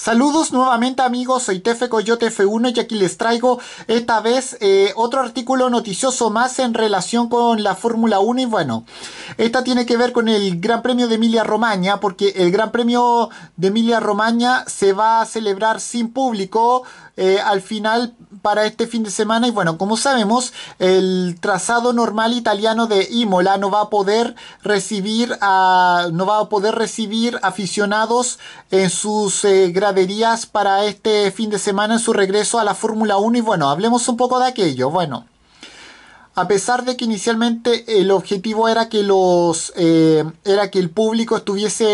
Saludos nuevamente amigos, soy Tefe Coyote F1 y aquí les traigo esta vez eh, otro artículo noticioso más en relación con la Fórmula 1 y bueno, esta tiene que ver con el Gran Premio de Emilia Romagna porque el Gran Premio de Emilia Romagna se va a celebrar sin público eh, al final para este fin de semana y bueno, como sabemos el trazado normal italiano de Imola no va a poder recibir no va a poder recibir aficionados en sus grandes eh, graderías para este fin de semana en su regreso a la Fórmula 1 y bueno, hablemos un poco de aquello. Bueno, a pesar de que inicialmente el objetivo era que los eh, era que el público estuviese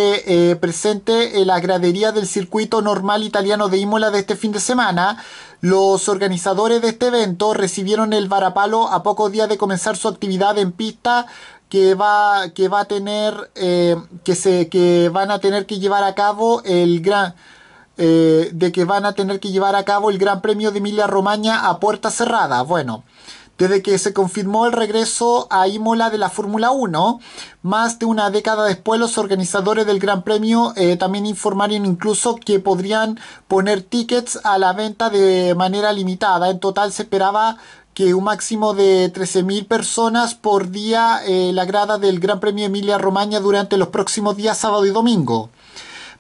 eh, presente en la gradería del circuito normal italiano de Imola de este fin de semana, los organizadores de este evento recibieron el varapalo a pocos días de comenzar su actividad en pista que va que va a tener eh, que se que van a tener que llevar a cabo el gran eh, de que van a tener que llevar a cabo el Gran Premio de Emilia Romagna a puerta cerrada. Bueno, desde que se confirmó el regreso a Imola de la Fórmula 1, más de una década después los organizadores del Gran Premio eh, también informaron incluso que podrían poner tickets a la venta de manera limitada. En total se esperaba que un máximo de 13.000 personas por día eh, la grada del Gran Premio Emilia Romagna durante los próximos días sábado y domingo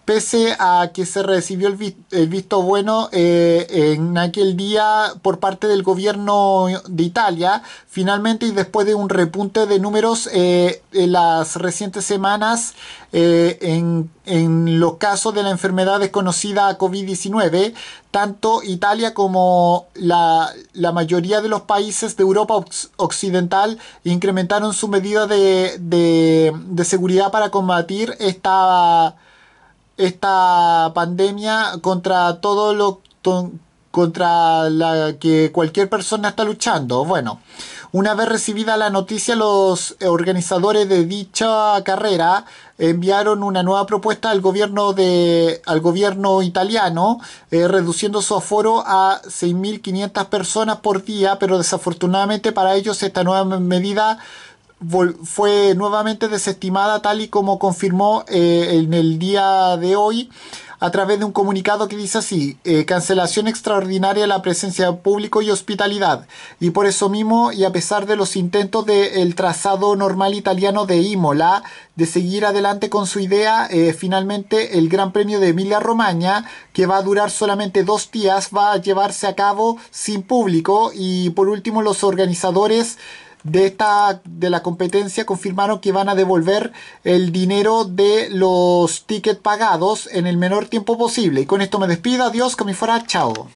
pese a que se recibió el, visto bueno eh, en aquel día por parte del gobierno de Italia, finalmente y después de un repunte de números eh, en las recientes semanas eh, en, los casos de la enfermedad desconocida COVID-19, tanto Italia como la, mayoría de los países de Europa Occidental incrementaron su medida de, de seguridad para combatir esta esta pandemia contra todo lo contra la que cualquier persona está luchando. Bueno, una vez recibida la noticia, los organizadores de dicha carrera enviaron una nueva propuesta al gobierno, de, al gobierno italiano, eh, reduciendo su aforo a 6.500 personas por día, pero desafortunadamente para ellos esta nueva medida fue nuevamente desestimada tal y como confirmó eh, en el día de hoy a través de un comunicado que dice así, eh, cancelación extraordinaria de la presencia público y hospitalidad. Y por eso mismo, y a pesar de los intentos del trazado normal italiano de Imola, de seguir adelante con su idea, eh, finalmente el Gran Premio de Emilia Romagna, que va a durar solamente dos días, va a llevarse a cabo sin público. Y por último, los organizadores de esta de la competencia confirmaron que van a devolver el dinero de los tickets pagados en el menor tiempo posible. Y con esto me despido, adiós, que me fuera, chao.